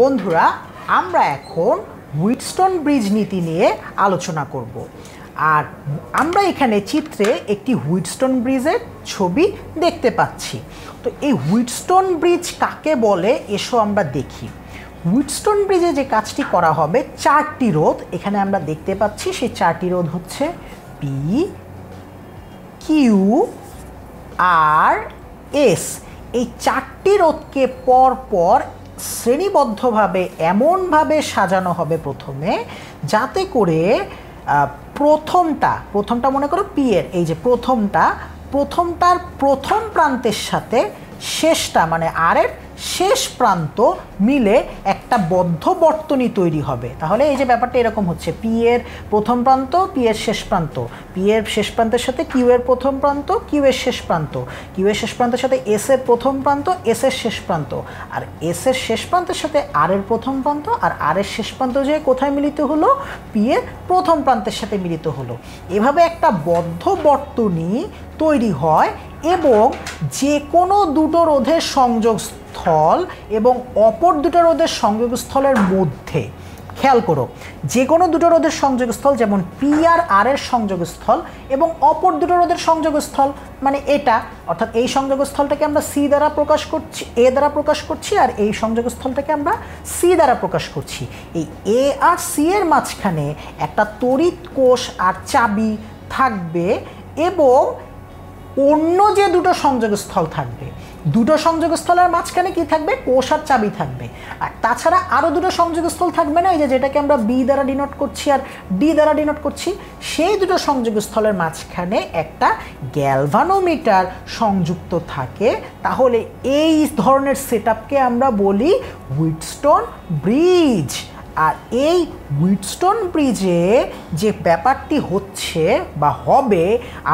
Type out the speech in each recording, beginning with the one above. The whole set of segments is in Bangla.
বন্ধুরা আমরা এখন হুইটস্টোন ব্রিজ নীতি নিয়ে আলোচনা করব আর আমরা এখানে চিত্রে একটি হুইটস্টোন ব্রিজের ছবি দেখতে পাচ্ছি তো এই হুইটস্টোন ব্রিজ কাকে বলে এসো আমরা দেখি হুইটস্টোন ব্রিজে যে কাজটি করা হবে চারটি রোধ এখানে আমরা দেখতে পাচ্ছি সেই চারটি রোধ হচ্ছে পি কিউ আর এস এই চারটি রোধকে পর পর শ্রেণীবদ্ধভাবে এমনভাবে সাজানো হবে প্রথমে যাতে করে প্রথমটা প্রথমটা মনে করো পিয়ের এই যে প্রথমটা প্রথমটার প্রথম প্রান্তের সাথে শেষটা মানে আরের শেষ প্রান্ত মিলে একটা বদ্ধ বর্তনী তৈরি হবে তাহলে এই যে ব্যাপারটা এরকম হচ্ছে পি এর প্রথম প্রান্ত পি এর শেষ প্রান্ত পি এর শেষ প্রান্তের সাথে কিউ এর প্রথম প্রান্ত কিউ এর শেষ প্রান্ত কিউ এর শেষ প্রান্তের সাথে এস এর প্রথম প্রান্ত এস এর শেষ প্রান্ত আর এস এর শেষ প্রান্তের সাথে আর এর প্রথম প্রান্ত আর আর এর শেষ প্রান্ত যে কোথায় মিলিত হলো পি এর প্রথম প্রান্তের সাথে মিলিত হলো এভাবে একটা বদ্ধ বর্তনী তৈরি হয় এবং যে কোনো দুটো রোধের সংযোগ স্থল এবং অপর দুটো রোদের সংযোগস্থলের মধ্যে খেয়াল করো যে কোনো দুটো রোদের সংযোগস্থল যেমন পি আর আর এর সংযোগস্থল এবং অপর দুটো রোদের সংযোগস্থল মানে এটা অর্থাৎ এই সংযোগস্থলটাকে আমরা সি দ্বারা প্রকাশ করছি এ দ্বারা প্রকাশ করছি আর এই সংযোগস্থলটাকে আমরা সি দ্বারা প্রকাশ করছি এই এ আর সি এর মাঝখানে একটা তড়িৎ কোষ আর চাবি থাকবে এবং অন্য যে দুটো সংযোগস্থল থাকবে দুটো সংযোগস্থলের মাঝখানে কি থাকবে কোষার চাবি থাকবে আর তাছাড়া আরও দুটো সংযোগস্থল থাকবে না এই যে যেটাকে আমরা বি দ্বারা ডিনোট করছি আর ডি দ্বারা ডিনোট করছি সেই দুটো সংযোগস্থলের মাঝখানে একটা গ্যালভানোমিটার সংযুক্ত থাকে তাহলে এই ধরনের সেট আমরা বলি উইটস্টোন ব্রিজ আর এই উইডস্টোন ব্রিজে যে ব্যাপারটি হচ্ছে বা হবে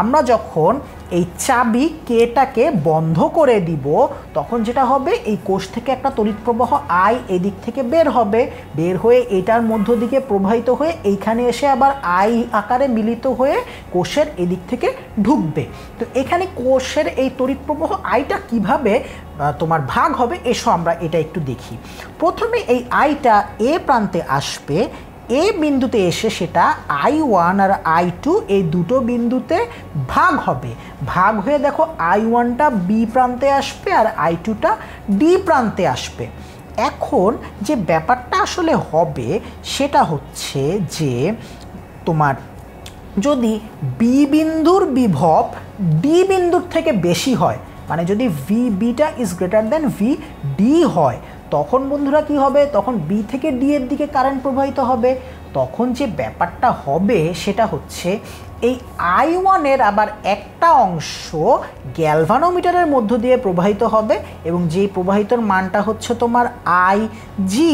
আমরা যখন এই চাবি কেটাকে বন্ধ করে দিব তখন যেটা হবে এই কোষ থেকে একটা তড়িৎ প্রবাহ আই এদিক থেকে বের হবে বের হয়ে এটার মধ্য দিকে প্রবাহিত হয়ে এইখানে এসে আবার আই আকারে মিলিত হয়ে কোষের এদিক থেকে ঢুকবে তো এখানে কোষের এই তড়িৎ প্রবাহ আইটা কিভাবে তোমার ভাগ হবে এসো আমরা এটা একটু দেখি প্রথমে এই আইটা এ প্রান্তে আসবে এ বিন্দুতে এসে সেটা আই ওয়ান আর আই টু এই দুটো বিন্দুতে ভাগ হবে ভাগ হয়ে দেখো আই ওয়ানটা বি প্রান্তে আসবে আর আই টুটা ডি প্রান্তে আসবে এখন যে ব্যাপারটা আসলে হবে সেটা হচ্ছে যে তোমার যদি বি বিন্দুর বিভব ডি বিন্দুর থেকে বেশি হয় মানে যদি V beta is greater than V D হয় তখন বন্ধুরা কি হবে তখন বি থেকে ডি এর দিকে কারেন্ট প্রবাহিত হবে তখন যে ব্যাপারটা হবে সেটা হচ্ছে এই আই ওয়ানের আবার একটা অংশ গ্যালভানোমিটারের মধ্য দিয়ে প্রবাহিত হবে এবং যেই প্রবাহিতর মানটা হচ্ছে তোমার আই জি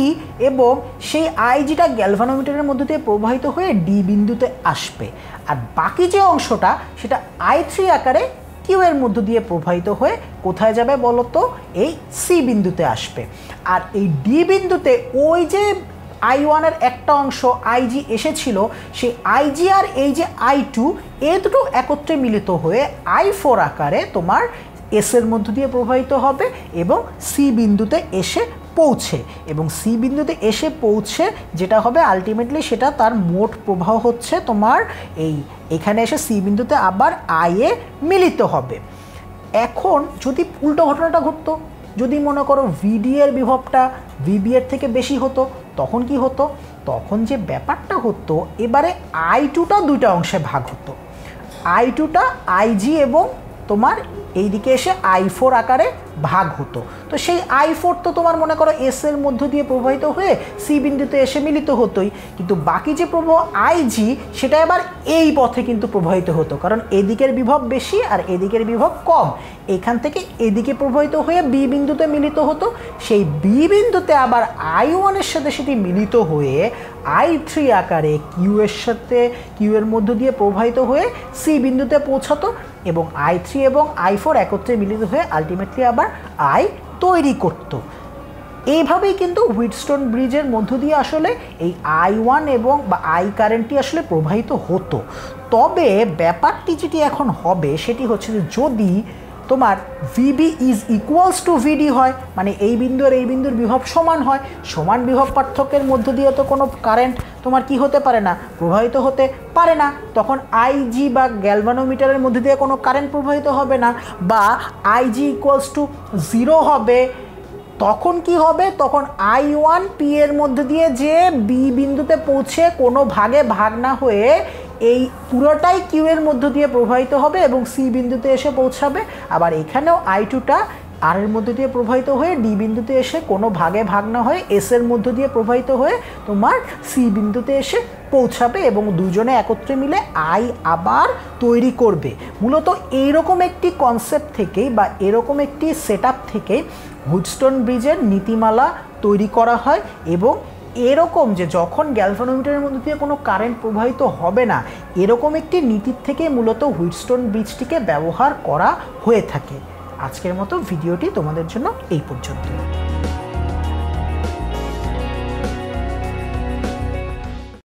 এবং সেই আই জিটা গ্যালভানোমিটারের মধ্য দিয়ে প্রবাহিত হয়ে ডি বিন্দুতে আসবে আর বাকি যে অংশটা সেটা আই থ্রি আকারে কিউ এর মধ্য দিয়ে প্রবাহিত হয়ে কোথায় যাবে বলতো এই সি বিন্দুতে আসবে আর এই ডি বিন্দুতে ওই যে আই ওয়ানের একটা অংশ আইজি এসেছিল সেই আইজি আর এই যে আই টু এ দুটো একত্রে মিলিত হয়ে আই ফোর আকারে তোমার এসের মধ্য দিয়ে প্রবাহিত হবে এবং সি বিন্দুতে এসে পৌঁছে এবং সি বিন্দুতে এসে পৌঁছে যেটা হবে আলটিমেটলি সেটা তার মোট প্রবাহ হচ্ছে তোমার এই এখানে এসে সি বিন্দুতে আবার আয়ে মিলিত হবে এখন যদি উল্টো ঘটনাটা ঘটতো যদি মনে করো ভিডি এর বিভবটা ভিবি এর থেকে বেশি হতো তখন কি হতো তখন যে ব্যাপারটা হতো এবারে আই টুটা দুইটা অংশে ভাগ হতো আই টুটা আইজি এবং তোমার এইদিকে এসে আই ফোর আকারে ভাগ হতো তো সেই আই ফোর তো তোমার মনে করো এস এর মধ্য দিয়ে প্রবাহিত হয়ে সি বিন্দুতে এসে মিলিত হতোই কিন্তু বাকি যে প্রবাহ আইজি সেটা এবার এই পথে কিন্তু প্রবাহিত হতো কারণ এদিকের বিভব বেশি আর এদিকের বিভব কম এখান থেকে এদিকে প্রবাহিত হয়ে বি বিন্দুতে মিলিত হতো সেই বি বিন্দুতে আবার আই ওয়ানের সাথে সেটি মিলিত হয়ে আই থ্রি আকারে কিউ এর সাথে কিউ এর মধ্য দিয়ে প্রবাহিত হয়ে সি বিন্দুতে পৌঁছাতো এবং আই থ্রি এবং আই ফোর একত্রে মিলিত হয়ে আলটিমেটলি আবার আই তৈরি করত এইভাবেই কিন্তু হুইটস্টোন ব্রিজের মধ্য দিয়ে আসলে এই আই ওয়ান এবং বা আই কারেন্টটি আসলে প্রবাহিত হতো তবে ব্যাপারটি যেটি এখন হবে সেটি হচ্ছে যে যদি তোমার VB is equals to VD হয় মানে এই বিন্দু আর এই বিন্দুর বিভব সমান হয় সমান বিভব পার্থক্যের মধ্য দিয়ে তো কোনো কারেন্ট তোমার কি হতে পারে না প্রবাহিত হতে পারে না তখন আইজি বা গ্যালভানোমিটারের মধ্যে দিয়ে কোনো কারেন্ট প্রবাহিত হবে না বা আইজি ইকুয়ালস টু জিরো হবে তখন কি হবে তখন আই ওয়ান পি এর মধ্যে দিয়ে যে বি বিন্দুতে পৌঁছে কোনো ভাগে ভাগ না হয়ে এই পুরোটাই কিউয়ের মধ্য দিয়ে প্রবাহিত হবে এবং সি বিন্দুতে এসে পৌঁছাবে আবার এখানেও আই টুটা আর এর মধ্য দিয়ে প্রবাহিত হয়ে ডি বিন্দুতে এসে কোনো ভাগে ভাগ না হয়ে এস এর মধ্য দিয়ে প্রবাহিত হয়ে তোমার সি বিন্দুতে এসে পৌঁছাবে এবং দুজনে একত্রে মিলে আই আবার তৈরি করবে মূলত এইরকম একটি কনসেপ্ট থেকেই বা এরকম একটি সেট থেকে হুডস্টোন ব্রিজের নীতিমালা তৈরি করা হয় এবং এরকম যে যখন গ্যালভানোমিটারের মধ্যে দিয়ে কোনো কারেন্ট প্রবাহিত হবে না এরকম একটি নীতির থেকে মূলত হুইটস্টোন ব্রিজটিকে ব্যবহার করা হয়ে থাকে আজকের মতো ভিডিওটি তোমাদের জন্য এই পর্যন্ত